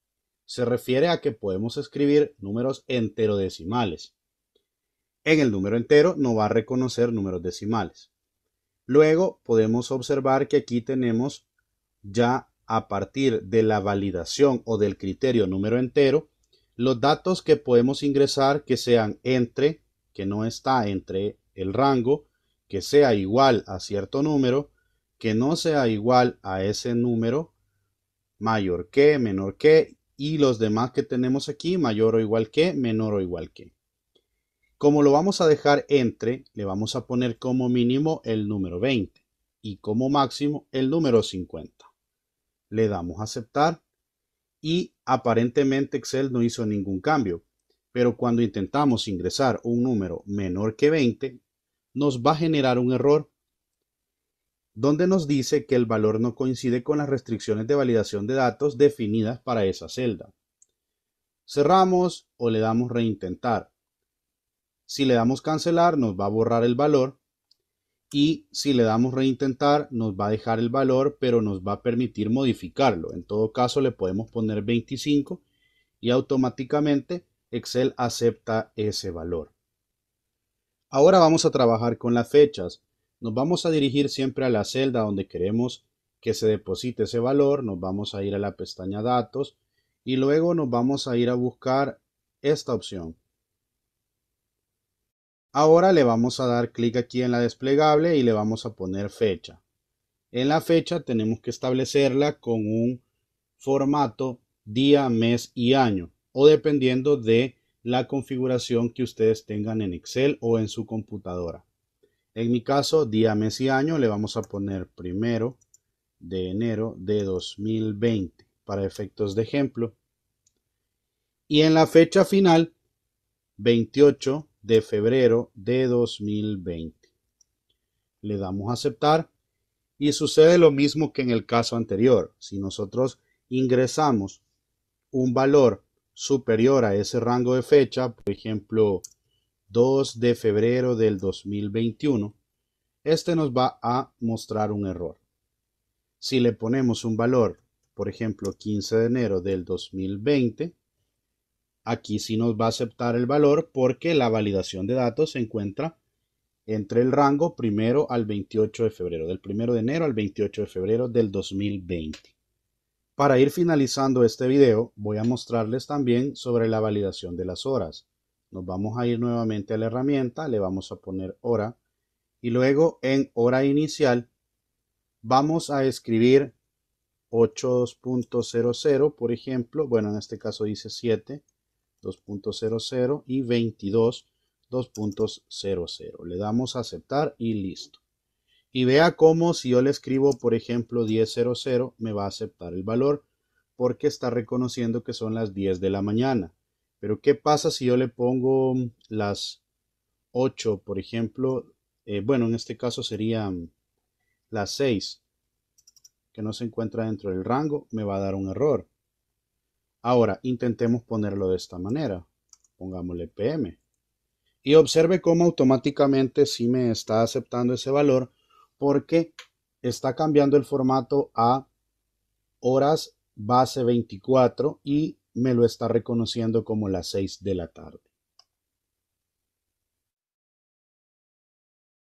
se refiere a que podemos escribir números enterodecimales. En el número entero no va a reconocer números decimales. Luego podemos observar que aquí tenemos ya a partir de la validación o del criterio número entero, los datos que podemos ingresar que sean entre, que no está entre el rango, que sea igual a cierto número, que no sea igual a ese número, mayor que, menor que y los demás que tenemos aquí, mayor o igual que, menor o igual que. Como lo vamos a dejar entre, le vamos a poner como mínimo el número 20 y como máximo el número 50. Le damos a aceptar y aparentemente Excel no hizo ningún cambio, pero cuando intentamos ingresar un número menor que 20, nos va a generar un error donde nos dice que el valor no coincide con las restricciones de validación de datos definidas para esa celda. Cerramos o le damos reintentar. Si le damos cancelar nos va a borrar el valor y si le damos reintentar nos va a dejar el valor pero nos va a permitir modificarlo. En todo caso le podemos poner 25 y automáticamente Excel acepta ese valor. Ahora vamos a trabajar con las fechas nos vamos a dirigir siempre a la celda donde queremos que se deposite ese valor, nos vamos a ir a la pestaña datos y luego nos vamos a ir a buscar esta opción. Ahora le vamos a dar clic aquí en la desplegable y le vamos a poner fecha. En la fecha tenemos que establecerla con un formato día, mes y año o dependiendo de la configuración que ustedes tengan en Excel o en su computadora. En mi caso, día, mes y año le vamos a poner primero de enero de 2020 para efectos de ejemplo. Y en la fecha final, 28 de febrero de 2020. Le damos a aceptar y sucede lo mismo que en el caso anterior. Si nosotros ingresamos un valor superior a ese rango de fecha, por ejemplo, 2 de febrero del 2021, este nos va a mostrar un error. Si le ponemos un valor, por ejemplo 15 de enero del 2020, aquí sí nos va a aceptar el valor porque la validación de datos se encuentra entre el rango primero al 28 de febrero, del primero de enero al 28 de febrero del 2020. Para ir finalizando este video, voy a mostrarles también sobre la validación de las horas. Nos vamos a ir nuevamente a la herramienta, le vamos a poner hora y luego en hora inicial vamos a escribir 8.00, por ejemplo, bueno, en este caso dice 7, 2.00 y 22, 2.00. Le damos a aceptar y listo. Y vea cómo si yo le escribo, por ejemplo, 10.00, me va a aceptar el valor porque está reconociendo que son las 10 de la mañana. Pero ¿qué pasa si yo le pongo las 8, por ejemplo? Eh, bueno, en este caso serían las 6, que no se encuentra dentro del rango, me va a dar un error. Ahora, intentemos ponerlo de esta manera. Pongámosle PM. Y observe cómo automáticamente sí me está aceptando ese valor porque está cambiando el formato a horas base 24 y me lo está reconociendo como las 6 de la tarde.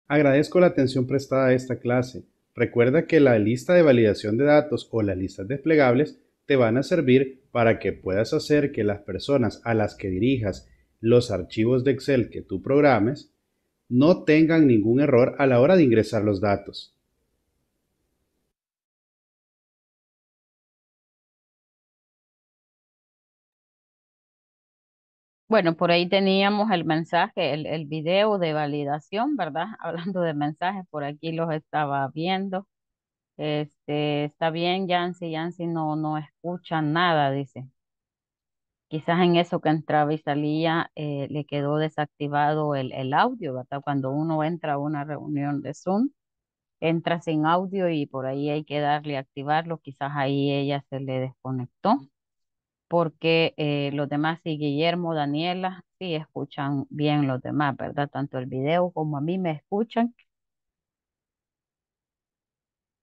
Agradezco la atención prestada a esta clase. Recuerda que la lista de validación de datos o las listas desplegables te van a servir para que puedas hacer que las personas a las que dirijas los archivos de Excel que tú programes no tengan ningún error a la hora de ingresar los datos. Bueno, por ahí teníamos el mensaje, el, video de validación, ¿verdad? Hablando de mensajes, por aquí los estaba viendo. Este, está bien, Yancy, Yancy no, no escucha nada, dice. Quizás en eso que entraba y salía eh, le quedó desactivado el, el audio, ¿verdad? Cuando uno entra a una reunión de Zoom, entra sin audio y por ahí hay que darle a activarlo, quizás ahí ella se le desconectó porque eh, los demás, y Guillermo, Daniela, sí escuchan bien los demás, ¿verdad? Tanto el video como a mí me escuchan.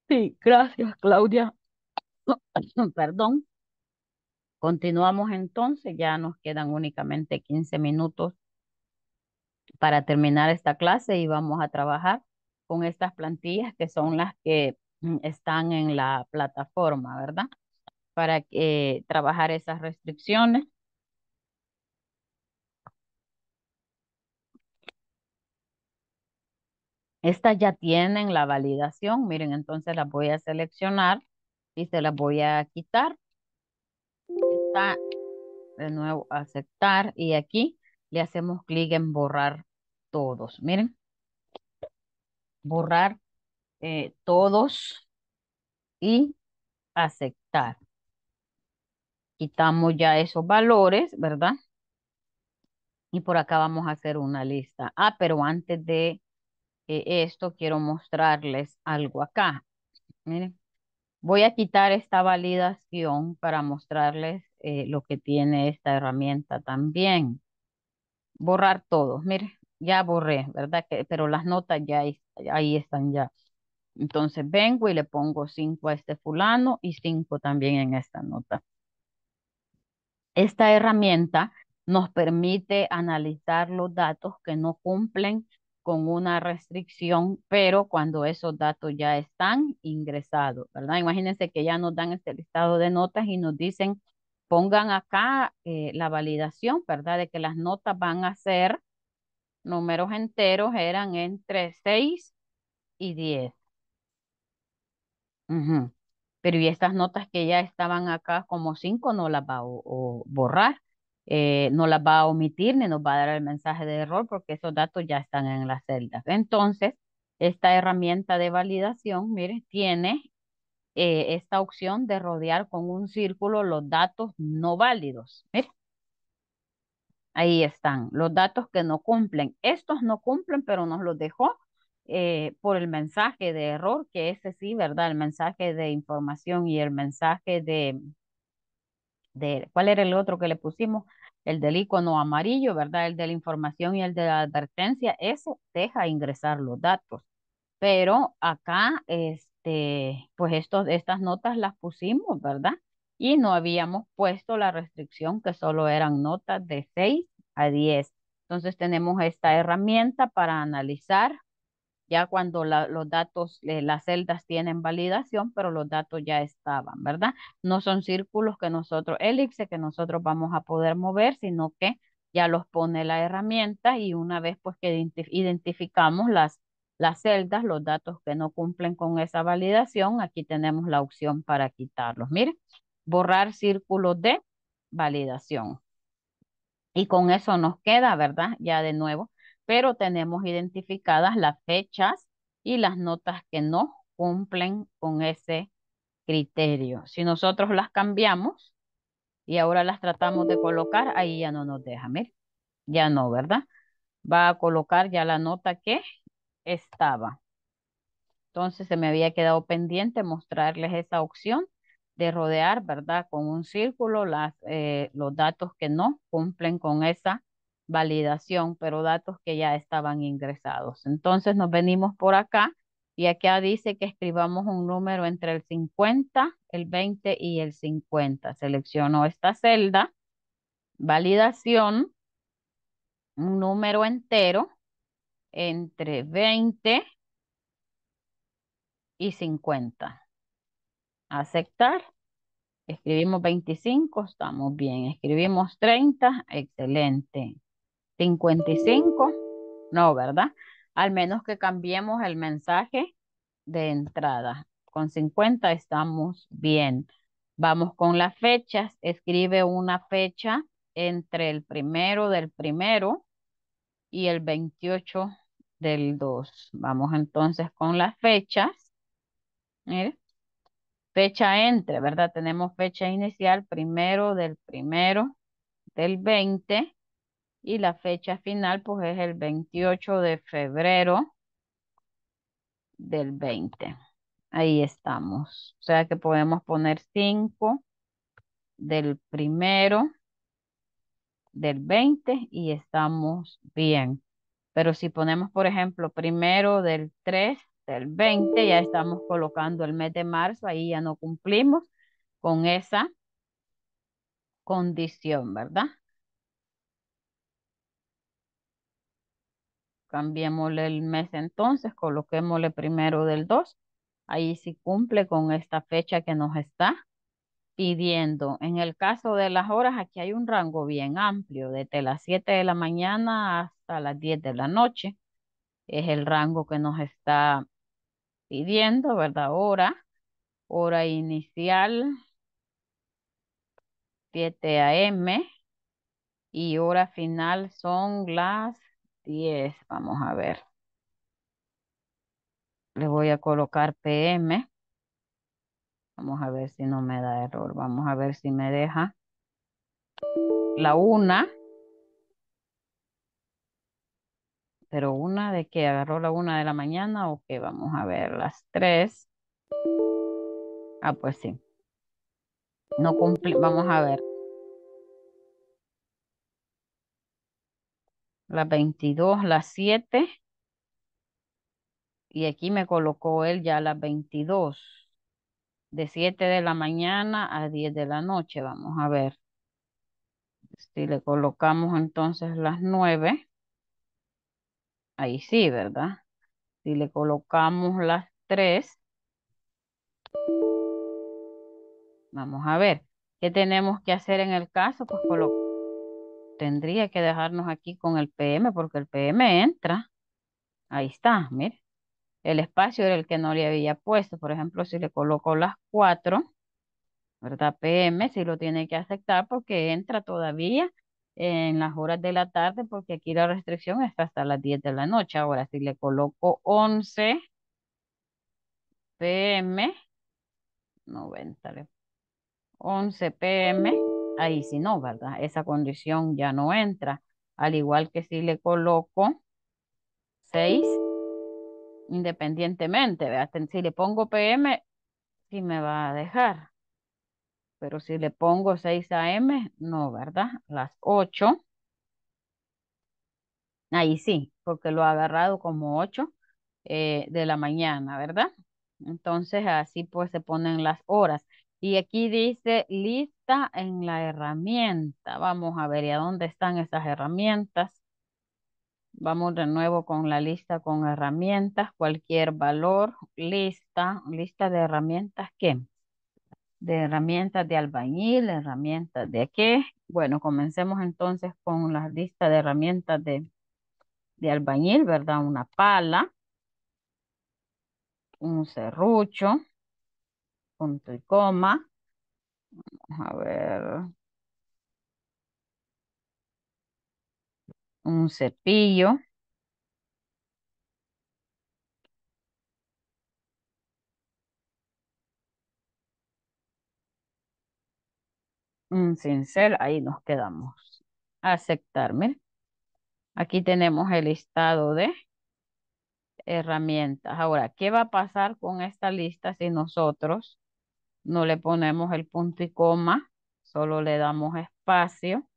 Sí, gracias, Claudia. Perdón. Continuamos entonces, ya nos quedan únicamente 15 minutos para terminar esta clase y vamos a trabajar con estas plantillas que son las que mm, están en la plataforma, ¿verdad? para eh, trabajar esas restricciones. Estas ya tienen la validación, miren, entonces las voy a seleccionar y se las voy a quitar. Está de nuevo aceptar y aquí le hacemos clic en borrar todos, miren. Borrar eh, todos y aceptar. Quitamos ya esos valores, ¿verdad? Y por acá vamos a hacer una lista. Ah, pero antes de eh, esto quiero mostrarles algo acá. Miren, voy a quitar esta validación para mostrarles eh, lo que tiene esta herramienta también. Borrar todo. miren, ya borré, ¿verdad? Que, pero las notas ya ahí, ahí están ya. Entonces vengo y le pongo 5 a este fulano y 5 también en esta nota. Esta herramienta nos permite analizar los datos que no cumplen con una restricción, pero cuando esos datos ya están ingresados, ¿verdad? Imagínense que ya nos dan este listado de notas y nos dicen, pongan acá eh, la validación, ¿verdad? De que las notas van a ser, números enteros eran entre 6 y 10 pero estas notas que ya estaban acá como cinco no las va a borrar, eh, no las va a omitir ni nos va a dar el mensaje de error porque esos datos ya están en las celdas. Entonces, esta herramienta de validación, mire, tiene eh, esta opción de rodear con un círculo los datos no válidos. Ahí están, los datos que no cumplen. Estos no cumplen, pero nos los dejó eh, por el mensaje de error, que ese sí, ¿verdad? El mensaje de información y el mensaje de, de ¿cuál era el otro que le pusimos? El del icono amarillo, ¿verdad? El de la información y el de la advertencia, eso deja ingresar los datos. Pero acá, este, pues estos, estas notas las pusimos, ¿verdad? Y no habíamos puesto la restricción que solo eran notas de 6 a 10. Entonces tenemos esta herramienta para analizar ya cuando los datos, las celdas tienen validación, pero los datos ya estaban, ¿verdad? No son círculos que nosotros, elipse que nosotros vamos a poder mover, sino que ya los pone la herramienta y una vez pues que identificamos las, las celdas, los datos que no cumplen con esa validación, aquí tenemos la opción para quitarlos. Miren, borrar círculo de validación. Y con eso nos queda, ¿verdad? Ya de nuevo, pero tenemos identificadas las fechas y las notas que no cumplen con ese criterio. Si nosotros las cambiamos y ahora las tratamos de colocar, ahí ya no nos deja, ya no, ¿verdad? Va a colocar ya la nota que estaba. Entonces se me había quedado pendiente mostrarles esa opción de rodear, ¿verdad? Con un círculo las, eh, los datos que no cumplen con esa validación, pero datos que ya estaban ingresados. Entonces nos venimos por acá y acá dice que escribamos un número entre el 50, el 20 y el 50. Selecciono esta celda, validación, un número entero entre 20 y 50. Aceptar. Escribimos 25, estamos bien. Escribimos 30, excelente. 55. No, ¿verdad? Al menos que cambiemos el mensaje de entrada. Con 50 estamos bien. Vamos con las fechas. Escribe una fecha entre el primero del primero y el 28 del 2. Vamos entonces con las fechas. Fecha entre, ¿verdad? Tenemos fecha inicial primero del primero del 20 y la fecha final pues es el 28 de febrero del 20. Ahí estamos. O sea que podemos poner 5 del primero del 20 y estamos bien. Pero si ponemos, por ejemplo, primero del 3 del 20, ya estamos colocando el mes de marzo, ahí ya no cumplimos con esa condición, ¿verdad? cambiémosle el mes entonces, coloquémosle primero del 2. Ahí sí cumple con esta fecha que nos está pidiendo. En el caso de las horas, aquí hay un rango bien amplio, desde las 7 de la mañana hasta las 10 de la noche. Es el rango que nos está pidiendo, ¿verdad? Hora, hora inicial, 7 a.m. y hora final son las 10, vamos a ver. Le voy a colocar PM. Vamos a ver si no me da error. Vamos a ver si me deja. La una. Pero una de qué? agarró la una de la mañana o qué? vamos a ver las tres. Ah, pues sí. No cumple. Vamos a ver. las 22, las 7. Y aquí me colocó él ya las 22. De 7 de la mañana a 10 de la noche. Vamos a ver. Si le colocamos entonces las 9. Ahí sí, ¿verdad? Si le colocamos las 3. Vamos a ver. ¿Qué tenemos que hacer en el caso? Pues colocar tendría que dejarnos aquí con el PM porque el PM entra. Ahí está, mire. El espacio era el que no le había puesto. Por ejemplo, si le coloco las 4, ¿verdad? PM, si lo tiene que aceptar porque entra todavía en las horas de la tarde porque aquí la restricción está hasta las 10 de la noche. Ahora, si le coloco 11 PM, 90, 11 PM, ahí sí no, ¿verdad? Esa condición ya no entra. Al igual que si le coloco 6 independientemente, ¿verdad? Si le pongo PM, sí me va a dejar. Pero si le pongo 6 AM, no, ¿verdad? Las 8. Ahí sí, porque lo ha agarrado como 8 eh, de la mañana, ¿verdad? Entonces así pues se ponen las horas. Y aquí dice lista en la herramienta. Vamos a ver, a dónde están esas herramientas? Vamos de nuevo con la lista con herramientas, cualquier valor, lista, lista de herramientas, ¿qué? De herramientas de albañil, herramientas de qué. Bueno, comencemos entonces con la lista de herramientas de, de albañil, ¿verdad? Una pala, un serrucho, punto y coma. Vamos a ver. Un cepillo. Un cincel, ahí nos quedamos. Aceptar, miren. Aquí tenemos el listado de herramientas. Ahora, ¿qué va a pasar con esta lista si nosotros no le ponemos el punto y coma, solo le damos espacio.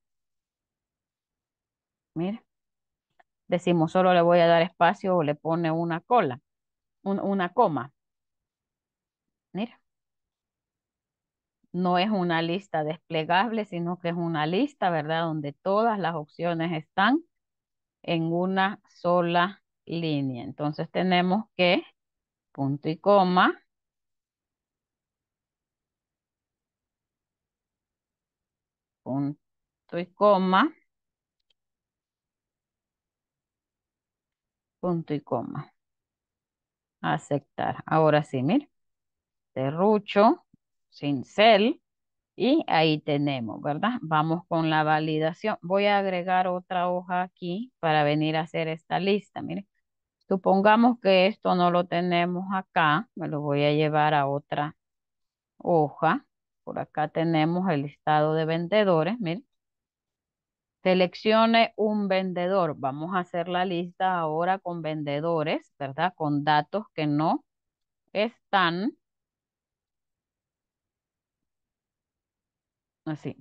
Mira, decimos solo le voy a dar espacio o le pone una cola, una coma. Mira, no es una lista desplegable, sino que es una lista, ¿verdad? Donde todas las opciones están en una sola línea. Entonces tenemos que punto y coma, punto y coma. Punto y coma. Aceptar. Ahora sí, mire. Terrucho. cincel. Y ahí tenemos, ¿verdad? Vamos con la validación. Voy a agregar otra hoja aquí para venir a hacer esta lista. Mire, supongamos que esto no lo tenemos acá. Me lo voy a llevar a otra hoja. Por acá tenemos el listado de vendedores, miren. Seleccione un vendedor. Vamos a hacer la lista ahora con vendedores, ¿verdad? Con datos que no están. Así.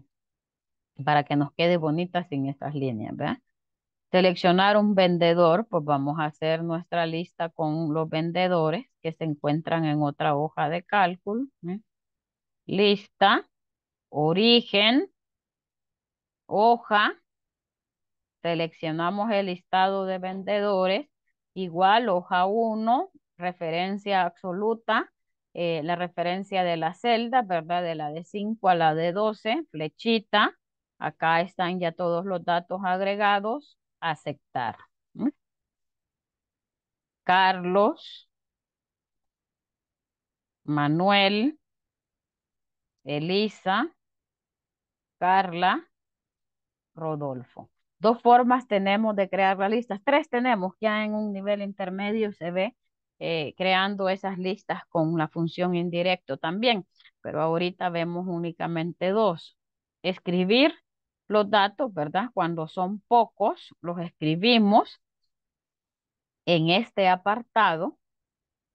Para que nos quede bonita sin estas líneas, ¿verdad? Seleccionar un vendedor, pues vamos a hacer nuestra lista con los vendedores que se encuentran en otra hoja de cálculo. ¿eh? lista, origen, hoja, seleccionamos el listado de vendedores, igual hoja 1, referencia absoluta, eh, la referencia de la celda, ¿verdad? De la de 5 a la de 12, flechita, acá están ya todos los datos agregados, aceptar. Carlos, Manuel, Elisa, Carla, Rodolfo. Dos formas tenemos de crear las listas. Tres tenemos ya en un nivel intermedio, se ve eh, creando esas listas con la función indirecto también. Pero ahorita vemos únicamente dos. Escribir los datos, ¿verdad? Cuando son pocos, los escribimos en este apartado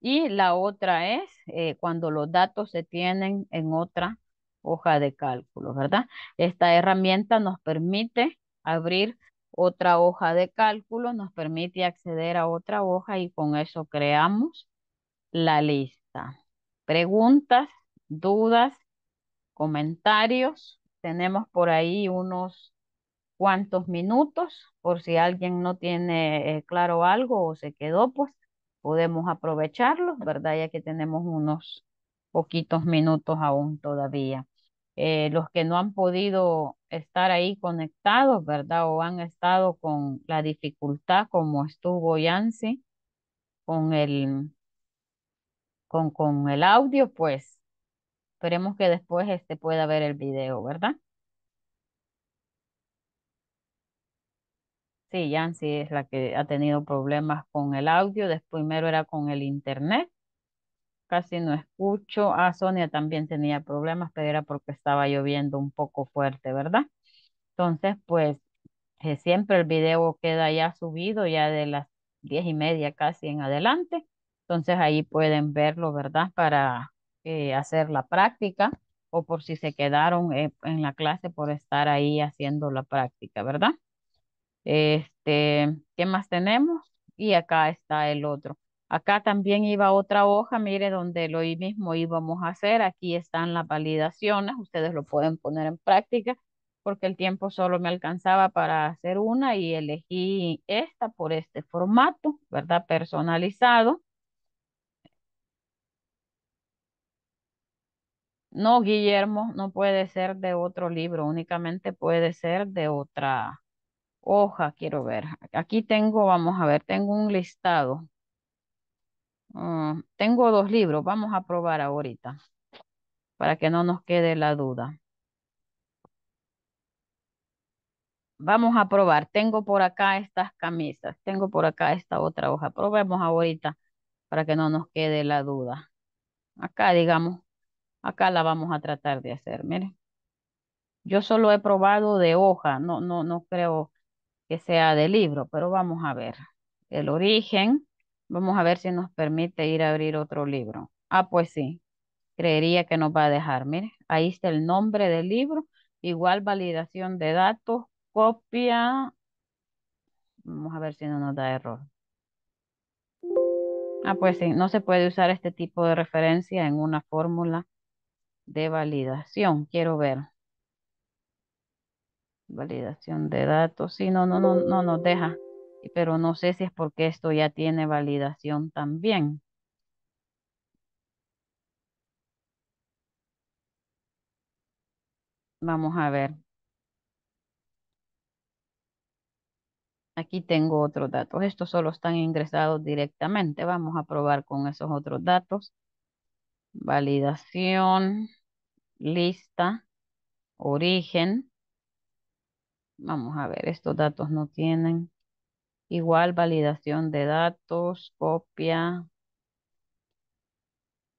y la otra es eh, cuando los datos se tienen en otra hoja de cálculo, ¿verdad? Esta herramienta nos permite abrir otra hoja de cálculo, nos permite acceder a otra hoja y con eso creamos la lista. Preguntas, dudas, comentarios. Tenemos por ahí unos cuantos minutos por si alguien no tiene eh, claro algo o se quedó, pues podemos aprovecharlos, ¿verdad? Ya que tenemos unos poquitos minutos aún todavía. Eh, los que no han podido estar ahí conectados, ¿verdad? O han estado con la dificultad como estuvo Yancy con el, con, con el audio, pues esperemos que después este pueda ver el video, ¿verdad? Sí, Yancy es la que ha tenido problemas con el audio, después primero era con el internet, casi no escucho. Ah, Sonia también tenía problemas, pero era porque estaba lloviendo un poco fuerte, ¿verdad? Entonces, pues eh, siempre el video queda ya subido, ya de las diez y media casi en adelante. Entonces ahí pueden verlo, ¿verdad? Para eh, hacer la práctica o por si se quedaron eh, en la clase por estar ahí haciendo la práctica, ¿verdad? Este, ¿qué más tenemos? Y acá está el otro. Acá también iba otra hoja, mire, donde lo mismo íbamos a hacer. Aquí están las validaciones, ustedes lo pueden poner en práctica porque el tiempo solo me alcanzaba para hacer una y elegí esta por este formato, ¿verdad? Personalizado. No, Guillermo, no puede ser de otro libro, únicamente puede ser de otra, hoja quiero ver. Aquí tengo, vamos a ver, tengo un listado. Mm, tengo dos libros, vamos a probar ahorita para que no nos quede la duda. Vamos a probar. Tengo por acá estas camisas, tengo por acá esta otra hoja. Probemos ahorita para que no nos quede la duda. Acá, digamos, acá la vamos a tratar de hacer. Miren, yo solo he probado de hoja, no, no, no creo que sea de libro, pero vamos a ver. El origen, vamos a ver si nos permite ir a abrir otro libro. Ah, pues sí, creería que nos va a dejar. Mire, ahí está el nombre del libro, igual validación de datos, copia. Vamos a ver si no nos da error. Ah, pues sí, no se puede usar este tipo de referencia en una fórmula de validación. Quiero ver. Validación de datos. Sí, no, no, no, no nos deja. Pero no sé si es porque esto ya tiene validación también. Vamos a ver. Aquí tengo otros datos. Estos solo están ingresados directamente. Vamos a probar con esos otros datos. Validación, lista, origen. Vamos a ver, estos datos no tienen. Igual validación de datos, copia,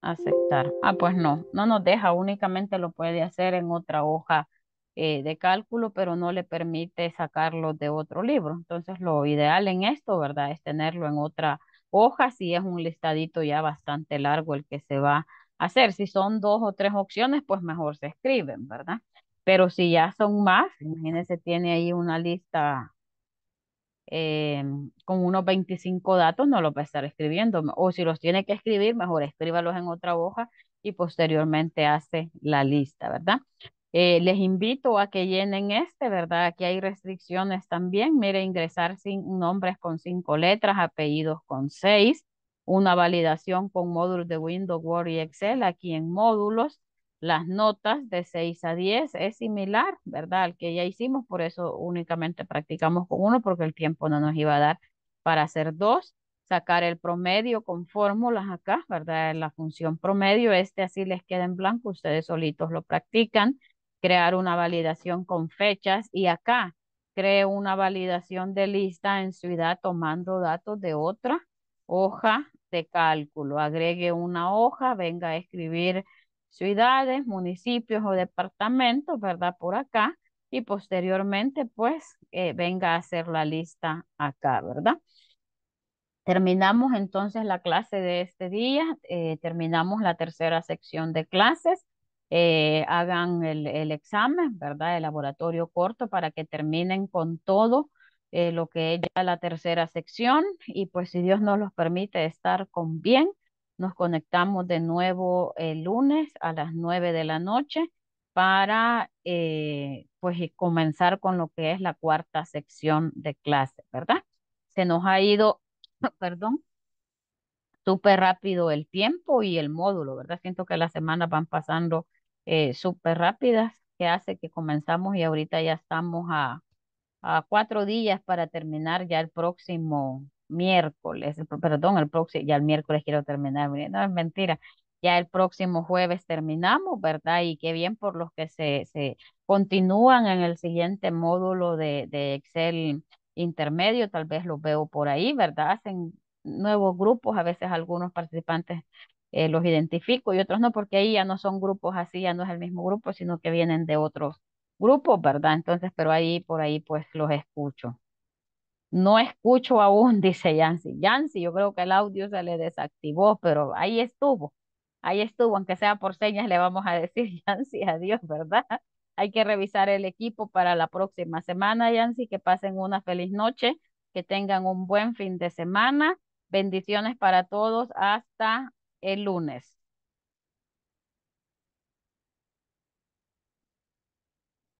aceptar. Ah, pues no, no nos deja, únicamente lo puede hacer en otra hoja eh, de cálculo, pero no le permite sacarlo de otro libro. Entonces lo ideal en esto, ¿verdad? Es tenerlo en otra hoja, si es un listadito ya bastante largo el que se va a hacer. Si son dos o tres opciones, pues mejor se escriben, ¿verdad? Pero si ya son más, imagínense, tiene ahí una lista eh, con unos 25 datos, no lo va a estar escribiendo. O si los tiene que escribir, mejor escríbalos en otra hoja y posteriormente hace la lista, ¿verdad? Eh, les invito a que llenen este, ¿verdad? Aquí hay restricciones también. Mire, ingresar sin nombres con cinco letras, apellidos con seis, una validación con módulos de Windows, Word y Excel, aquí en módulos, las notas de 6 a 10 es similar, ¿verdad? Al que ya hicimos, por eso únicamente practicamos con uno, porque el tiempo no nos iba a dar para hacer dos. Sacar el promedio con fórmulas acá, ¿verdad? La función promedio, este así les queda en blanco, ustedes solitos lo practican. Crear una validación con fechas y acá cree una validación de lista en ciudad tomando datos de otra hoja de cálculo. Agregue una hoja, venga a escribir ciudades, municipios o departamentos, ¿verdad? Por acá. Y posteriormente, pues, eh, venga a hacer la lista acá, ¿verdad? Terminamos entonces la clase de este día, eh, terminamos la tercera sección de clases. Eh, hagan el, examen, ¿verdad? El laboratorio corto para que terminen con todo lo que es ya la tercera sección y pues si Dios nos los permite estar con bien, nos conectamos de nuevo el lunes a las nueve de la noche para eh, pues eh, comenzar con lo que es la cuarta sección de clase, ¿verdad? Se nos ha ido, perdón, súper rápido el tiempo y el módulo, ¿verdad? Siento que las semanas van pasando eh, súper rápidas, que hace que comenzamos y ahorita ya estamos a, a cuatro días para terminar ya el próximo miércoles, perdón, el próximo, ya el miércoles quiero terminar, no es mentira, ya el próximo jueves terminamos, ¿verdad? Y qué bien por los que se, se continúan en el siguiente módulo de, Excel intermedio, tal vez los veo por ahí, ¿verdad? Hacen nuevos grupos, a veces algunos participantes eh, los identifico y otros no, porque ahí ya no son grupos así, ya no es el mismo grupo, sino que vienen de otros grupos, ¿verdad? Entonces, pero ahí por ahí pues los escucho. No escucho aún, dice Yancy. Yancy, yo creo que el audio se le desactivó, pero ahí estuvo. Ahí estuvo, aunque sea por señas, le vamos a decir Yancy, adiós, ¿verdad? Hay que revisar el equipo para la próxima semana, Yancy. Que pasen una feliz noche, que tengan un buen fin de semana. Bendiciones para todos. Hasta el lunes.